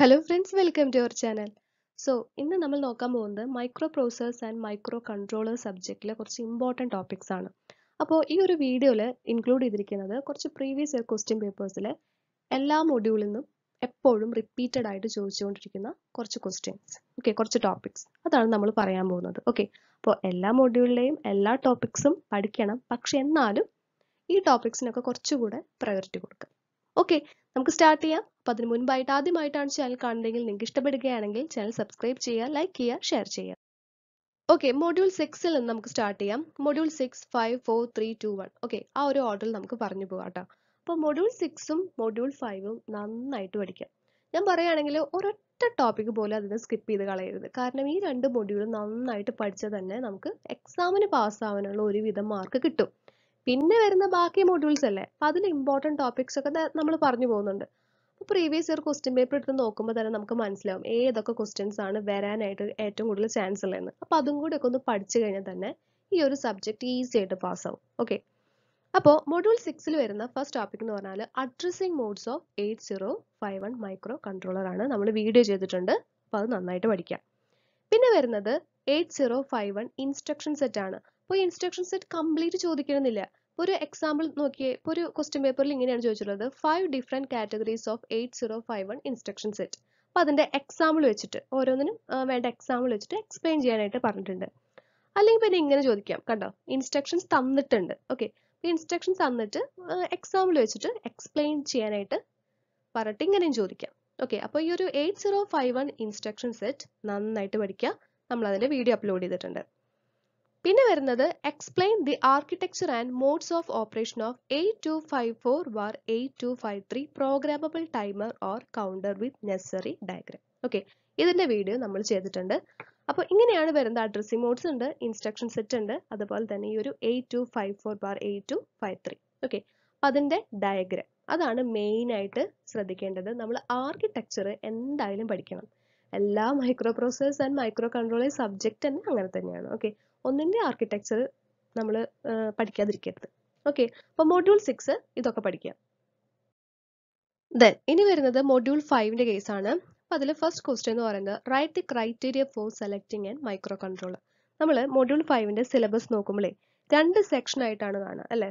hello friends welcome to our channel so ഇന്ന് നമ്മൾ നോക്കാൻ പോകുന്നത് micro process and micro controller സബ്ജക്റ്റിലെ കുറച്ച് ഇമ്പോർട്ടൻറ്റ് ടോപ്പിക്സ് ആണ് അപ്പോൾ ഈ ഒരു വീഡിയോയിൽ ഇൻക്ലൂഡ് ചെയ്തിരിക്കുന്നത് കുറച്ച് പ്രീവിയസ് ഇയർ ക്വസ്റ്റ്യൻ പേപ്പേഴ്സിലെ എല്ലാ മൊഡ്യൂളിൽ നിന്നും എപ്പോഴും റിപ്പീറ്റഡ് ആയിട്ട് ചോദിച്ചുകൊണ്ടിരിക്കുന്ന കുറച്ച് ക്വസ്റ്റ്യൻസ് ഓക്കെ കുറച്ച് ടോപ്പിക്സ് അതാണ് നമ്മൾ പറയാൻ പോകുന്നത് ഓക്കെ അപ്പോൾ എല്ലാ മൊഡ്യൂളിലെയും എല്ലാ ടോപ്പിക്സും പഠിക്കണം പക്ഷെ എന്നാലും ഈ ടോപ്പിക്സിനൊക്കെ കുറച്ചുകൂടെ പ്രയോറിറ്റി കൊടുക്കുക ഓക്കെ നമുക്ക് സ്റ്റാർട്ട് ചെയ്യാം അപ്പൊ അതിന് മുൻപായിട്ട് ആദ്യമായിട്ടാണ് ചാനൽ കാണുന്നതെങ്കിൽ നിങ്ങൾക്ക് ഇഷ്ടപ്പെടുകയാണെങ്കിൽ ചാനൽ സബ്സ്ക്രൈബ് ചെയ്യുക ലൈക്ക് ചെയ്യുക ഷെയർ ചെയ്യുക ഓക്കെ മൊഡ്യൂൾ സിക്സിൽ നിന്ന് നമുക്ക് സ്റ്റാർട്ട് ചെയ്യാം module six five four three two one okay ആ ഒരു ഓർഡറിൽ നമുക്ക് പറഞ്ഞു പോകാം കേട്ടോ അപ്പൊ മൊഡ്യൂൾ സിക്സും മൊഡ്യൂൾ ഫൈവും നന്നായിട്ട് പഠിക്കാം ഞാൻ പറയുകയാണെങ്കിൽ ഒരൊറ്റ ടോപ്പിക് പോലും അതിനെ സ്കിപ്പ് ചെയ്ത് കളയരുത് കാരണം ഈ രണ്ട് മൊഡ്യൂളും നന്നായിട്ട് പഠിച്ചാൽ തന്നെ നമുക്ക് എക്സാമിന് പാസ്സാവാനുള്ള ഒരുവിധം മാർക്ക് കിട്ടും പിന്നെ വരുന്ന ബാക്കി മോഡ്യൂൾസ് അല്ലേ അപ്പൊ അതിൽ ഇമ്പോർട്ടൻറ്റ് ടോപ്പിക്സ് ഒക്കെ നമ്മൾ പറഞ്ഞു പോകുന്നുണ്ട് അപ്പോൾ പ്രീവിയസ് ഇയർ ക്വസ്റ്റ്യൻ പേപ്പർ എടുത്ത് നോക്കുമ്പോൾ തന്നെ നമുക്ക് മനസ്സിലാവും ഏതൊക്കെ ക്വസ്റ്റ്യൻസ് ആണ് വരാനായിട്ട് ഏറ്റവും കൂടുതൽ ചാൻസ് ഉള്ളതെന്ന് അപ്പോൾ അതും കൂടി ഒക്കെ ഒന്ന് പഠിച്ചു കഴിഞ്ഞാൽ തന്നെ ഈ ഒരു സബ്ജക്റ്റ് ഈസി ആയിട്ട് പാസ്സാവും ഓക്കെ അപ്പോൾ മൊഡ്യൂൾ സിക്സിൽ വരുന്ന ഫസ്റ്റ് ടോപ്പിക് എന്ന് പറഞ്ഞാൽ addressing modes of eight zero five one micro controller ആണ് നമ്മൾ വീഡിയോ ചെയ്തിട്ടുണ്ട് അപ്പോൾ അത് നന്നായിട്ട് പഠിക്കാം പിന്നെ വരുന്നത് eight zero five one instruction set ആണ് അപ്പോൾ ഇൻസ്ട്രക്ഷൻ സെറ്റ് കംപ്ലീറ്റ് ചോദിക്കണമെന്നില്ല ഒരു എക്സാമ്പിൾ നോക്കിയേ ഇപ്പോൾ ഒരു ക്വസ്റ്റ്യൻ പേപ്പറിൽ ഇങ്ങനെയാണ് ചോദിച്ചിട്ടുള്ളത് five different categories of eight zero five one instruction set അപ്പോൾ അതിൻ്റെ എക്സാമ്പിൾ വെച്ചിട്ട് ഓരോന്നിനും വേണ്ട എക്സാമ്പിൾ വെച്ചിട്ട് എക്സ്പ്ലെയിൻ ചെയ്യാനായിട്ട് പറഞ്ഞിട്ടുണ്ട് അല്ലെങ്കിൽ പിന്നെ ഇങ്ങനെ ചോദിക്കാം കണ്ടോ ഇൻസ്ട്രക്ഷൻസ് തന്നിട്ടുണ്ട് ഓക്കെ ഇൻസ്ട്രക്ഷൻസ് തന്നിട്ട് എക്സാമ്പിൾ വെച്ചിട്ട് എക്സ്പ്ലെയിൻ ചെയ്യാനായിട്ട് പറഞ്ഞിട്ട് ഇങ്ങനെയും ചോദിക്കാം ഓക്കെ അപ്പോൾ ഈ ഒരു eight zero five one instruction set നന്നായിട്ട് പഠിക്കുക നമ്മൾ അതിന്റെ വീഡിയോ അപ്ലോഡ് ചെയ്തിട്ടുണ്ട് പിന്നെ വരുന്നത് explain the architecture and modes of operation of eight two five four or eight two five three programmable timer or counter with necessary diagram okay ഇതിന്റെ video നമ്മൾ ചെയ്തിട്ടുണ്ട് അപ്പോൾ ഇങ്ങനെയാണ് വരുന്നത് അഡ്രസ്സിംഗ് മോഡ്സ് ഉണ്ട് ഇൻസ്ട്രക്ഷൻ സെറ്റ് ഉണ്ട് അതുപോലെ തന്നെ ഈ ഒരു eight two five four bar eight two five three okay അതിന്റെ ഡയഗ്രാം അതാണ് മെയിൻ ആയിട്ട് ശ്രദ്ധിക്കേണ്ടത് നമ്മൾ ആർക്കിടെക്ചർ എന്തായാലും പഠിക്കണം എല്ലാ micro process and micro controllers subject തന്നെ അങ്ങനെ തന്നെയാണ് ഓക്കെ ഒന്നിൻ്റെ ആർക്കിടെക്ചർ നമ്മൾ പഠിക്കാതിരിക്കരുത് ഓക്കെ അപ്പോൾ മൊഡ്യൂൾ സിക്സ് ഇതൊക്കെ പഠിക്കാം ദെൻ ഇനി വരുന്നത് മൊഡ്യൂൾ ഫൈവിൻ്റെ കേസാണ് അപ്പോൾ അതിൽ ഫസ്റ്റ് ക്വസ്റ്റ്യൻ എന്ന് പറയുന്നത് write the criteria for selecting and micro control നമ്മൾ മൊഡ്യൂൾ ഫൈവിൻ്റെ സിലബസ് നോക്കുമ്പോഴേ രണ്ട് സെക്ഷൻ ആയിട്ടാണ് കാണുക അല്ലേ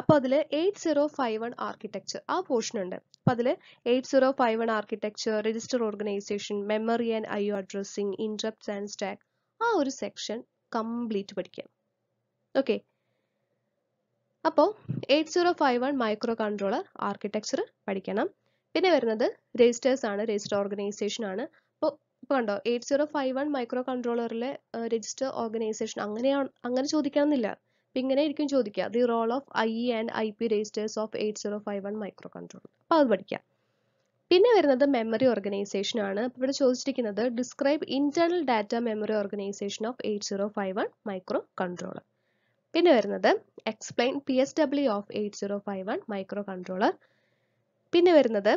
അപ്പോൾ അതിൽ eight zero five one architecture ആ പോർഷൻ ഉണ്ട് അപ്പോൾ അതിൽ eight zero five one architecture register organization memory and I O addressing interrupts and stack ആ ഒരു സെക്ഷൻ കംപ്ലീറ്റ് പഠിക്കാം ഓക്കെ അപ്പോൾ eight zero five one micro controller architecture പഠിക്കണം പിന്നെ വരുന്നത് രജിസ്റ്റേഴ്സ് ആണ് രജിസ്റ്റർ ഓർഗനൈസേഷൻ ആണ് അപ്പോൾ ഇപ്പോൾ കണ്ടോ എയ്റ്റ് സീറോ ഫൈവ് വൺ മൈക്രോ കൺട്രോളറിലെ രജിസ്റ്റർ ഓർഗനൈസേഷൻ അങ്ങനെയാണ് അങ്ങനെ ചോദിക്കണമെന്നില്ല അപ്പം ഇങ്ങനെ ആയിരിക്കും ചോദിക്കുക the role of I and I P registers of eight zero five one micro microcontroller അപ്പോൾ അത് പഠിക്കാം പിന്നെ വരുന്നത് മെമ്മറി ഓർഗനൈസേഷൻ ആണ് ഇവിടെ ചോദിച്ചിരിക്കുന്നത് describe internal data memory organization of eight zero five one micro microcontroller പിന്നെ വരുന്നത് explain P S W of eight zero five one micro microcontroller പിന്നെ വരുന്നത്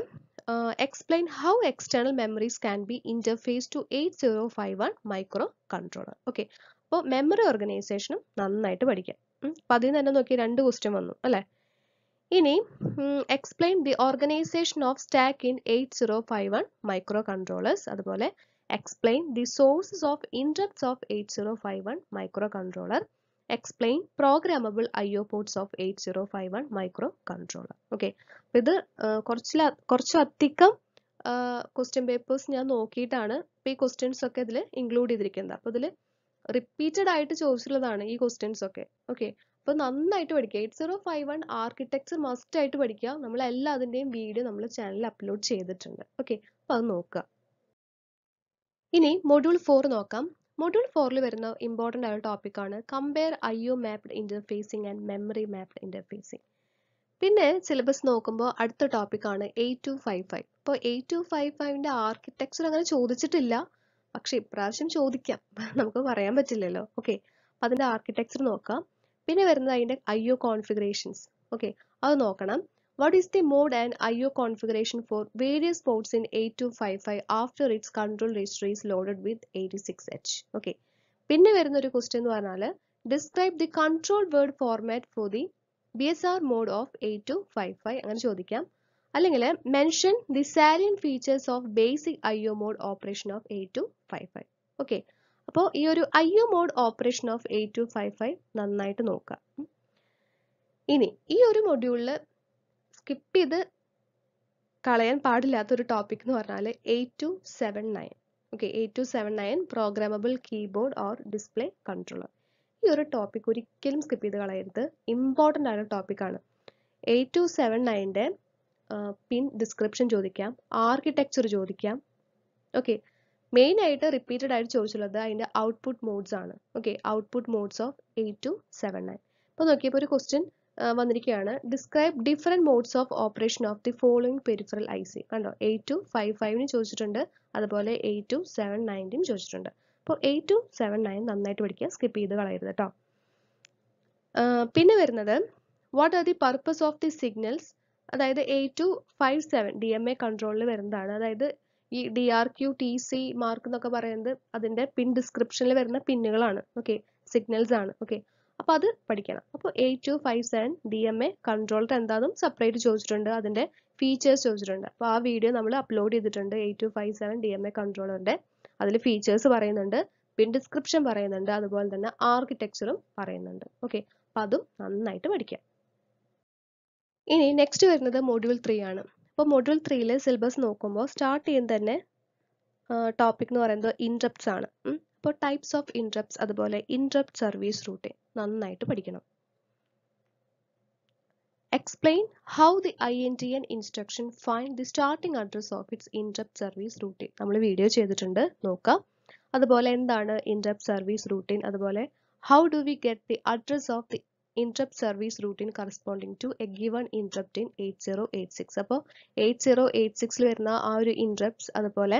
explain how external memories can be interface to eight zero five one micro microcontroller okay അപ്പോൾ memory ഓർഗനൈസേഷനും നന്നായിട്ട് പഠിക്കാം അപ്പം അതിൽ നിന്ന് തന്നെ നോക്കി രണ്ട് ക്വസ്റ്റ്യൻ വന്നു അല്ലേ ഇനി explain the organization of stack in eight zero five one microcontrollers അതുപോലെ explain the sources of interrupts of eight zero five one micro microcontroller explain programmable I O ports of eight zero five one micro microcontroller okay ഇത് കുറച്ചില കുറച്ചധികം question papers ഞാൻ നോക്കിയിട്ടാണ് ഇപ്പോൾ ഈ questions ഒക്കെ ഇതിൽ ഇൻക്ലൂഡ് ചെയ്തിരിക്കുന്നത് അപ്പോൾ ഇതിൽ റിപ്പീറ്റഡ് ആയിട്ട് ചോദിച്ചിട്ടുള്ളതാണ് ഈ ക്വസ്റ്റ്യൻസ് ഒക്കെ ഓക്കെ അപ്പോൾ നന്നായിട്ട് പഠിക്കുക eight zero five one architecture മസ്റ്റായിട്ട് പഠിക്കുക നമ്മൾ എല്ലാ അതിൻ്റെയും വീഡിയോ നമ്മൾ ചാനലിൽ അപ്ലോഡ് ചെയ്തിട്ടുണ്ട് ഓക്കെ അപ്പോൾ അത് നോക്കുക ഇനി മൊഡ്യൂൾ ഫോർ നോക്കാം മൊഡ്യൂൾ ഫോറിൽ വരുന്ന ഇമ്പോർട്ടൻ്റ് ആയ ആണ് compare I O mapped interfacing and memory mapped interfacing പിന്നെ സിലബസ് നോക്കുമ്പോൾ അടുത്ത ടോപ്പിക്കാണ് എയ്റ്റ് ടു ഫൈവ് ഫൈവ് ഇപ്പോൾ എയ്റ്റ് ടു ഫൈവ് ഫൈവിൻ്റെ ആർക്കിടെക്ചർ അങ്ങനെ ചോദിച്ചിട്ടില്ല പക്ഷേ ഇപ്രാവശ്യം ചോദിക്കാം നമുക്ക് പറയാൻ പറ്റില്ലല്ലോ ഓക്കെ അതിൻ്റെ ആർക്കിടെക്ചർ നോക്കാം പിന്നെ വരുന്നത് അതിൻ്റെ ഐ ഒ കോൺഫിഗറേഷൻസ് ഓക്കെ അത് നോക്കണം what is the mode and I O configuration for various ports in eight two five five after its control register loaded with eighty six H okay പിന്നെ വരുന്ന ഒരു question എന്ന് പറഞ്ഞാൽ describe the control word format for the B S R mode of eight two five five അങ്ങനെ ചോദിക്കാം അല്ലെങ്കിൽ mention the salient features of basic I O mode operation of eight two five five okay അപ്പോൾ ഈ ഒരു I O mode operation of eight two five five നന്നായിട്ട് നോക്കുക ഇനി ഈ ഒരു മൊഡ്യൂളിൽ സ്കിപ്പ് ചെയ്ത് കളയാൻ പാടില്ലാത്ത ഒരു ടോപ്പിക് എന്ന് പറഞ്ഞാൽ eight two seven nine okay eight two seven nine programmable keyboard or display controller ഈ ഒരു ടോപ്പിക് ഒരിക്കലും സ്കിപ്പ് ചെയ്ത് കളയരുത് ഇമ്പോർട്ടൻ്റ് ആയ ടോപ്പിക്കാണ് എയ്റ്റ് ടു സെവൻ നയൻ്റെ പിൻ ഡിസ്ക്രിപ്ഷൻ ചോദിക്കാം ആർക്കിടെക്ചർ ചോദിക്കാം ഓക്കെ മെയിൻ ആയിട്ട് റിപ്പീറ്റഡ് ആയിട്ട് ചോദിച്ചുള്ളത് അതിന്റെ ഔട്ട്പുട്ട് മോഡ്സ് ആണ് okay output modes of eight two seven nine അപ്പോൾ നോക്കിയപ്പോൾ ഒരു ക്വസ്റ്റ്യൻ വന്നിരിക്കുകയാണ് describe different modes of operation of the following peripheral I C കണ്ടോ എയ്റ്റ് ടു ഫൈവ് ഫൈവിന് ചോദിച്ചിട്ടുണ്ട് അതുപോലെ എയ്റ്റ് ടു സെവൻ നയൻറ്റിന് ചോദിച്ചിട്ടുണ്ട് അപ്പോൾ എയ്റ്റ് ടു സെവൻ നയൻ നന്നായിട്ട് പഠിക്കുക സ്കിപ്പ് ചെയ്ത് കളയരുത് കേട്ടോ പിന്നെ വരുന്നത് what are the purpose of the signals അതായത് eight two five seven D M A കൺട്രോളിൽ വരുന്നതാണ് അതായത് ഈ D R Q T C mark എന്നൊക്കെ പറയുന്നത് അതിൻ്റെ പിൻ ഡിസ്ക്രിപ്ഷനിൽ വരുന്ന പിന്നുകളാണ് ഓക്കെ സിഗ്നൽസ് ആണ് ഓക്കെ അപ്പോൾ അത് പഠിക്കണം അപ്പോൾ eight two five seven D M A controller എന്താണെന്നും സെപ്പറേറ്റ് ചോദിച്ചിട്ടുണ്ട് അതിൻ്റെ ഫീച്ചേഴ്സ് ചോദിച്ചിട്ടുണ്ട് അപ്പോൾ ആ വീഡിയോ നമ്മൾ അപ്ലോഡ് ചെയ്തിട്ടുണ്ട് eight two five seven D M A കൺട്രോളറിൻ്റെ അതിൽ ഫീച്ചേഴ്സ് പറയുന്നുണ്ട് പിൻ ഡിസ്ക്രിപ്ഷൻ പറയുന്നുണ്ട് അതുപോലെ തന്നെ ആർക്കിടെക്ചറും പറയുന്നുണ്ട് ഓക്കെ അപ്പം അതും നന്നായിട്ട് പഠിക്കാം ഇനി നെക്സ്റ്റ് വരുന്നത് മോഡ്യൂൾ ത്രീ ആണ് അപ്പോൾ മൊഡ്യൂൾ ത്രീയിലെ സിലബസ് നോക്കുമ്പോൾ സ്റ്റാർട്ട് ചെയ്യുന്ന തന്നെ ടോപ്പിക് എന്ന് പറയുന്നത് ഇൻട്രപ്റ്റ്സ് ആണ് അപ്പോൾ ടൈപ്സ് ഓഫ് ഇൻട്രപ്റ്റ്സ് അതുപോലെ ഇൻട്രപ്റ്റ് സർവീസ് റൂട്ടിൻ നന്നായിട്ട് പഠിക്കണം explain how I N T N instruction find the starting address of its interrupt service routine നമ്മൾ വീഡിയോ ചെയ്തിട്ടുണ്ട് നോക്കാം അതുപോലെ എന്താണ് ഇൻട്രപ്റ്റ് സർവീസ് റൂട്ടീൻ അതുപോലെ how do we get the address of the service routine corresponding to a given to in eight zero eight six അപ്പോൾ eight zero eight സിക്സിൽ വരുന്ന ആ ഒരു interrupts അതുപോലെ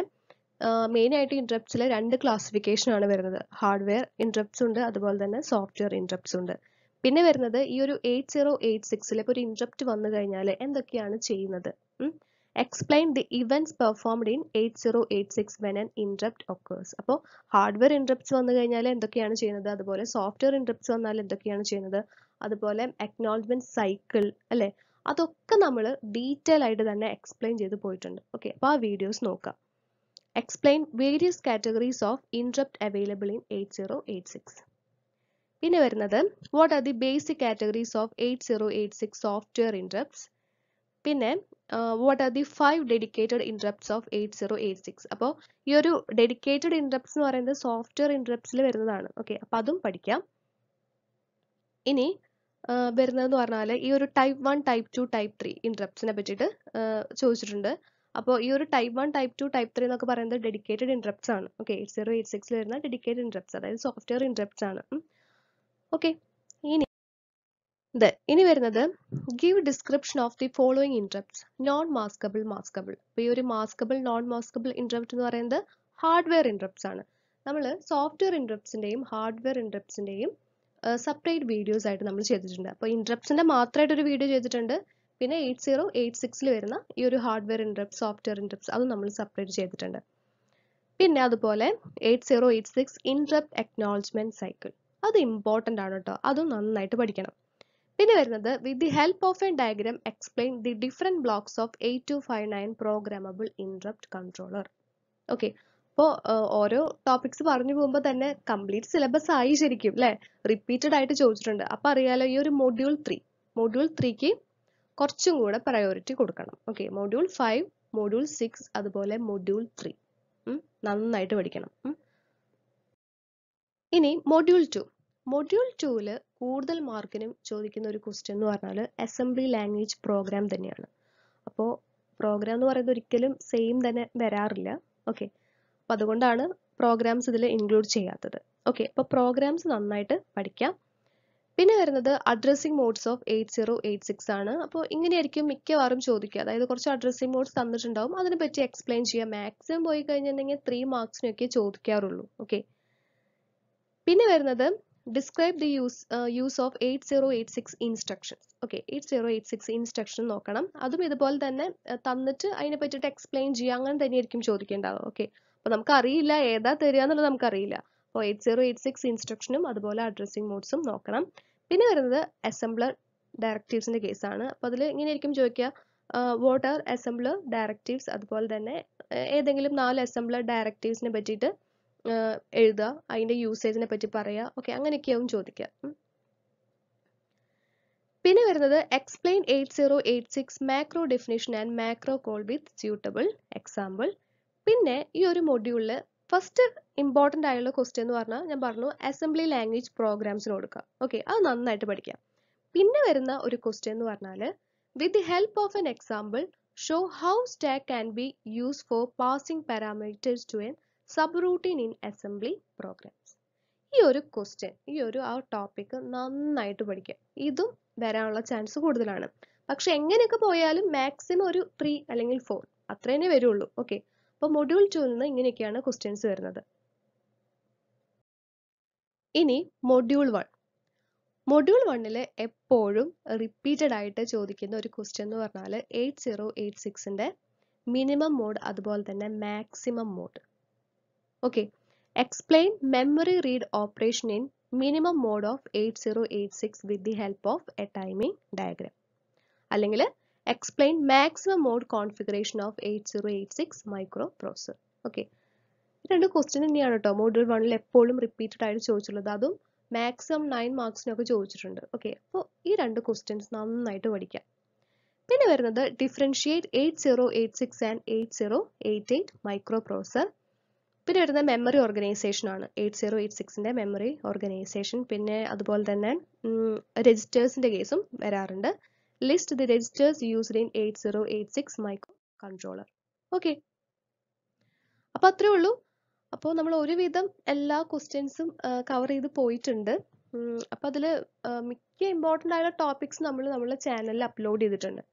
മെയിൻ ആയിട്ട് ഇൻട്രപ്റ്റ്സിൽ രണ്ട് ക്ലാസിഫിക്കേഷൻ ആണ് വരുന്നത് ഹാർഡ്വെയർ ഇൻട്രപ്റ്റ്സ് ഉണ്ട് അതുപോലെ തന്നെ സോഫ്റ്റ്വെയർ ഇൻട്രപ്റ്റ്സ് ഉണ്ട് പിന്നെ വരുന്നത് ഈ ഒരു എയ്റ്റ് സീറോ എയ്റ്റ് സിക്സിൽ ഇപ്പോൾ ഒരു ഇൻട്രപ്റ്റ് വന്നു കഴിഞ്ഞാൽ എന്തൊക്കെയാണ് ചെയ്യുന്നത് explain the events performed in eight zero eight six when an interrupt occurs അപ്പോൾ ഹാർഡ്വെയർ ഇൻട്രപ്റ്റ്സ് വന്നു കഴിഞ്ഞാൽ എന്തൊക്കെയാണ് ചെയ്യുന്നത് അതുപോലെ സോഫ്റ്റ്വെയർ ഇൻട്രപ്റ്റ്സ് വന്നാൽ എന്തൊക്കെയാണ് ചെയ്യുന്നത് അതുപോലെ അക്നോളജ്മെന്റ് സൈക്കിൾ അല്ലെ അതൊക്കെ നമ്മൾ ഡീറ്റെയിൽ ആയിട്ട് തന്നെ എക്സ്പ്ലെയിൻ ചെയ്ത് പോയിട്ടുണ്ട് ഓക്കെ അപ്പോൾ ആ വീഡിയോസ് നോക്കാം explain various categories of interrupt available in eight zero eight six പിന്നെ വരുന്നത് what are the basic categories of eight zero eight six software interrupts പിന്നെ what are the five dedicated interrupts of eight zero eight six അപ്പോൾ ഈ ഒരു dedicated interrupts എന്ന് പറയുന്നത് software ഇൻട്രപ്റ്റ്സിൽ വരുന്നതാണ് okay അപ്പം അതും പഠിക്കാം ഇനി uh, വരുന്നതെന്ന് പറഞ്ഞാൽ ഈ ഒരു type one type two type three ഇൻട്രപ്റ്റ്സിനെ പറ്റിയിട്ട് uh, ചോദിച്ചിട്ടുണ്ട് അപ്പോൾ ഈ ഒരു type one type two type three എന്നൊക്കെ പറയുന്നത് ഡെഡിക്കേറ്റഡ് ഇൻട്രപ്റ്റ്സ് ആണ് ഓക്കെ എയ്റ്റ് സീറോ എയ്റ്റ് സിക്സിൽ വരുന്ന ഡെഡിക്കേറ്റഡ് ഇൻട്രപ്റ്റ്സ് അതായത് സോഫ്റ്റ്വെയർ ഇൻട്രപ്റ്റ്സ് ആണ് ഓക്കെ ദെൻ ഇനി വരുന്നത് give description of the following interrupts non maskable maskable അപ്പോൾ ഈ ഒരു മാസ്കബിൾ നോൺ മാസ്കബിൾ ഇൻട്രപ്റ്റ് എന്ന് പറയുന്നത് ഹാർഡ്വെയർ ഇൻട്രപ്റ്റ്സ് ആണ് നമ്മൾ സോഫ്റ്റ്വെയർ ഇൻട്രപ്റ്റ്സിൻ്റെയും ഹാർഡ്വെയർ ഇൻട്രപ്റ്റ്സിൻ്റെയും സെപ്പറേറ്റ് വീഡിയോസ് ആയിട്ട് നമ്മൾ ചെയ്തിട്ടുണ്ട് അപ്പോൾ ഇൻട്രപ്റ്റ്സിൻ്റെ മാത്രമായിട്ട് ഒരു വീഡിയോ ചെയ്തിട്ടുണ്ട് പിന്നെ എയ്റ്റ് സീറോ എയ്റ്റ് സിക്സിൽ വരുന്ന ഈ ഒരു ഹാർഡ്വെയർ ഇൻട്രപ്റ്റ് സോഫ്റ്റ്വെയർ ഇൻട്രപ്റ്റ്സ് അത് നമ്മൾ സെപ്പറേറ്റ് ചെയ്തിട്ടുണ്ട് പിന്നെ അതുപോലെ eight zero eight six interrupt acknowledgement cycle അത് ഇമ്പോർട്ടൻ്റ് ആണ് കേട്ടോ അതും നന്നായിട്ട് പഠിക്കണം പിന്നെ വരുന്നത് with the help of an diagram explain the different blocks of eight two five nine programmable interrupt controller okay അപ്പോൾ ഓരോ ടോപ്പിക്സ് പറഞ്ഞു പോകുമ്പോൾ തന്നെ കംപ്ലീറ്റ് സിലബസ് ആയി ശരിക്കും അല്ലേ റിപ്പീറ്റഡ് ആയിട്ട് ചോദിച്ചിട്ടുണ്ട് അപ്പോൾ അറിയാലോ ഈ ഒരു മൊഡ്യൂൾ ത്രീ മൊഡ്യൂൾ ത്രീക്ക് കുറച്ചും കൂടെ പ്രയോറിറ്റി കൊടുക്കണം okay module five module six അതുപോലെ മൊഡ്യൂൾ ത്രീ നന്നായിട്ട് പഠിക്കണം ഇനി മൊഡ്യൂൾ ടു മൊഡ്യൂൾ ടൂവിൽ കൂടുതൽ മാർക്കിനും ചോദിക്കുന്ന ഒരു ക്വസ്റ്റ്യൻ എന്ന് പറഞ്ഞാൽ അസംബ്ലി ലാംഗ്വേജ് പ്രോഗ്രാം തന്നെയാണ് അപ്പോൾ പ്രോഗ്രാം എന്ന് പറയുന്നത് ഒരിക്കലും സെയിം തന്നെ വരാറില്ല ഓക്കെ അപ്പം അതുകൊണ്ടാണ് പ്രോഗ്രാംസ് ഇതിൽ ഇൻക്ലൂഡ് ചെയ്യാത്തത് ഓക്കെ അപ്പോൾ പ്രോഗ്രാംസ് നന്നായിട്ട് പഠിക്കാം പിന്നെ വരുന്നത് addressing modes of eight zero eight six ആണ് അപ്പോൾ ഇങ്ങനെയായിരിക്കും മിക്കവാറും ചോദിക്കുക അതായത് കുറച്ച് അഡ്രസ്സിംഗ് മോഡ്സ് തന്നിട്ടുണ്ടാവും അതിനെപ്പറ്റി എക്സ്പ്ലെയിൻ ചെയ്യാ മാക്സിമം പോയി കഴിഞ്ഞിട്ടുണ്ടെങ്കിൽ ത്രീ മാർക്സിനൊക്കെ ചോദിക്കാറുള്ളൂ ഓക്കെ പിന്നെ വരുന്നത് describe the use use of eight zero eight six instruction okay eight zero eight six instruction നോക്കണം അതും ഇതുപോലെ തന്നെ തന്നിട്ട് അതിനെ പറ്റിയിട്ട് എക്സ്പ്ലെയിൻ ചെയ്യുക അങ്ങനെ തന്നെയായിരിക്കും ചോദിക്കേണ്ടത് ഓക്കെ അപ്പോൾ നമുക്ക് അറിയില്ല ഏതാ തരിക എന്നുള്ളത് നമുക്കറിയില്ല അപ്പോൾ എയ്റ്റ് സീറോ എയ്റ്റ് സിക്സ് ഇൻസ്ട്രക്ഷനും അതുപോലെ അഡ്രസ്സിംഗ് മോഡ്സും നോക്കണം പിന്നെ വരുന്നത് അസംബ്ലർ ഡയറക്റ്റീവ്സിൻ്റെ കേസാണ് അപ്പോൾ അതിൽ ഇങ്ങനെയായിരിക്കും ചോദിക്കുക വാട്ട് ആർ അസംബ്ലർ ഡയറക്റ്റീവ്സ് അതുപോലെ തന്നെ ഏതെങ്കിലും നാല് അസംബ്ലർ ഡയറക്റ്റീവ്സിനെ പറ്റിയിട്ട് എഴുതുക അതിൻ്റെ യൂസേജിനെ പറ്റി പറയുക ഓക്കെ അങ്ങനെയൊക്കെയാവും ചോദിക്കുക പിന്നെ വരുന്നത് explain eight zero eight six macro definition and macro call with suitable example പിന്നെ ഈ ഒരു മൊഡ്യൂളിൽ ഫസ്റ്റ് ഇമ്പോർട്ടൻ്റ് ആയുള്ള ക്വസ്റ്റ്യൻ എന്ന് പറഞ്ഞാൽ ഞാൻ പറഞ്ഞു അസംബ്ലി ലാംഗ്വേജ് പ്രോഗ്രാംസിന് കൊടുക്കുക ഓക്കെ അത് നന്നായിട്ട് പഠിക്കാം പിന്നെ വരുന്ന ഒരു ക്വസ്റ്റ്യൻ എന്ന് പറഞ്ഞാൽ with the help of an example show how stack can be use for passing parameters to an routine in assembly programs ഈ ഒരു ക്വസ്റ്റ്യൻ ഈ ഒരു ആ ടോപ്പിക്ക് നന്നായിട്ട് പഠിക്കുക ഇതും വരാനുള്ള ചാൻസ് കൂടുതലാണ് പക്ഷെ എങ്ങനെയൊക്കെ പോയാലും മാക്സിമം ഒരു ത്രീ അല്ലെങ്കിൽ ഫോർ അത്രേനെ വരുള്ളൂ ഓക്കെ അപ്പോൾ മൊഡ്യൂൾ ടൂവിൽ നിന്ന് ഇങ്ങനെയൊക്കെയാണ് ക്വസ്റ്റ്യൻസ് വരുന്നത് ഇനി മൊഡ്യൂൾ വൺ മൊഡ്യൂൾ വണ്ണിൽ എപ്പോഴും റിപ്പീറ്റഡ് ആയിട്ട് ചോദിക്കുന്ന ഒരു ക്വസ്റ്റ്യൻ എന്ന് പറഞ്ഞാൽ എയ്റ്റ് സീറോ എയ്റ്റ് സിക്സിൻ്റെ മിനിമം മോഡ് അതുപോലെ തന്നെ maximum mode read operation in minimum mode of eight zero eight 8086 with the help of a timing diagram അല്ലെങ്കിൽ explain maximum mode configuration of eight zero eight six microprocessor okay രണ്ട് question തന്നെയാണ് കേട്ടോ module വണ്ണിൽ എപ്പോഴും repeated ആയിട്ട് ചോദിച്ചിട്ടുള്ളത് അതും maximum nine മാർക്സിനൊക്കെ ചോദിച്ചിട്ടുണ്ട് ഓക്കെ അപ്പോൾ ഈ രണ്ട് ക്വസ്റ്റ്യൻസ് നന്നായിട്ട് പഠിക്കാം പിന്നെ വരുന്നത് differentiate eight zero eight six and eight zero eight eight microprocessor പിന്നെ വരുന്നത് മെമ്മറി ഓർഗനൈസേഷൻ ആണ് എയ്റ്റ് സീറോ എയ്റ്റ് സിക്സിൻ്റെ മെമ്മറി ഓർഗനൈസേഷൻ പിന്നെ അതുപോലെ തന്നെ രജിസ്റ്റേഴ്സിൻ്റെ കേസും വരാറുണ്ട് list the registers used in eight zero eight six microcontroller okay അപ്പോൾ അത്രേ ഉള്ളൂ അപ്പോൾ നമ്മൾ ഒരുവിധം എല്ലാ ക്വസ്റ്റ്യൻസും കവർ ചെയ്ത് പോയിട്ടുണ്ട് അപ്പോൾ അതിൽ മിക്ക ഇമ്പോർട്ടൻ്റ് ആയ ടോപ്പിക്സ് നമ്മൾ നമ്മളെ ചാനലിൽ അപ്ലോഡ് ചെയ്തിട്ടുണ്ട്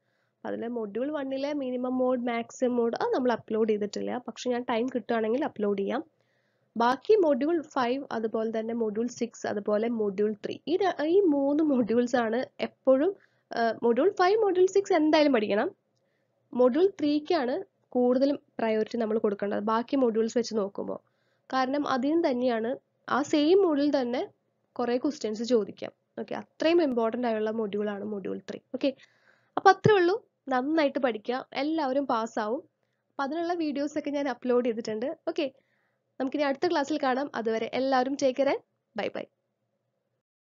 അതിൽ മൊഡ്യൂൾ വണ്ണിലെ മിനിമം മോഡ് മാക്സിമം മോഡ് അത് നമ്മൾ അപ്ലോഡ് ചെയ്തിട്ടില്ല പക്ഷെ ഞാൻ ടൈം കിട്ടുകയാണെങ്കിൽ അപ്ലോഡ് ചെയ്യാം ബാക്കി മൊഡ്യൂൾ ഫൈവ് അതുപോലെ തന്നെ മൊഡ്യൂൾ സിക്സ് അതുപോലെ മൊഡ്യൂൾ ത്രീ ഈ ഈ മൂന്ന് മൊഡ്യൂൾസ് ആണ് എപ്പോഴും മൊഡ്യൂൾ ഫൈവ് മൊഡ്യൂൾ സിക്സ് എന്തായാലും പഠിക്കണം മൊഡ്യൂൾ ത്രീക്കാണ് കൂടുതലും പ്രയോറിറ്റി നമ്മൾ കൊടുക്കേണ്ടത് ബാക്കി മൊഡ്യൂൾസ് വെച്ച് നോക്കുമ്പോൾ കാരണം അതിന് തന്നെയാണ് ആ സെയിം മൊഡ്യൂൾ തന്നെ കുറേ ക്വസ്റ്റ്യൻസ് ചോദിക്കാം ഓക്കെ അത്രയും ഇമ്പോർട്ടൻ്റ് ആയുള്ള മൊഡ്യൂളാണ് മൊഡ്യൂൾ ത്രീ ഓക്കെ അപ്പോൾ അത്രേ ഉള്ളൂ നന്നായിട്ട് പഠിക്കുക എല്ലാവരും പാസ്സാവും അപ്പം അതിനുള്ള വീഡിയോസൊക്കെ ഞാൻ അപ്ലോഡ് ചെയ്തിട്ടുണ്ട് ഓക്കെ നമുക്കിനി അടുത്ത ക്ലാസ്സിൽ കാണാം അതുവരെ എല്ലാവരും ടേക്ക് കെയർ ബൈ ബൈ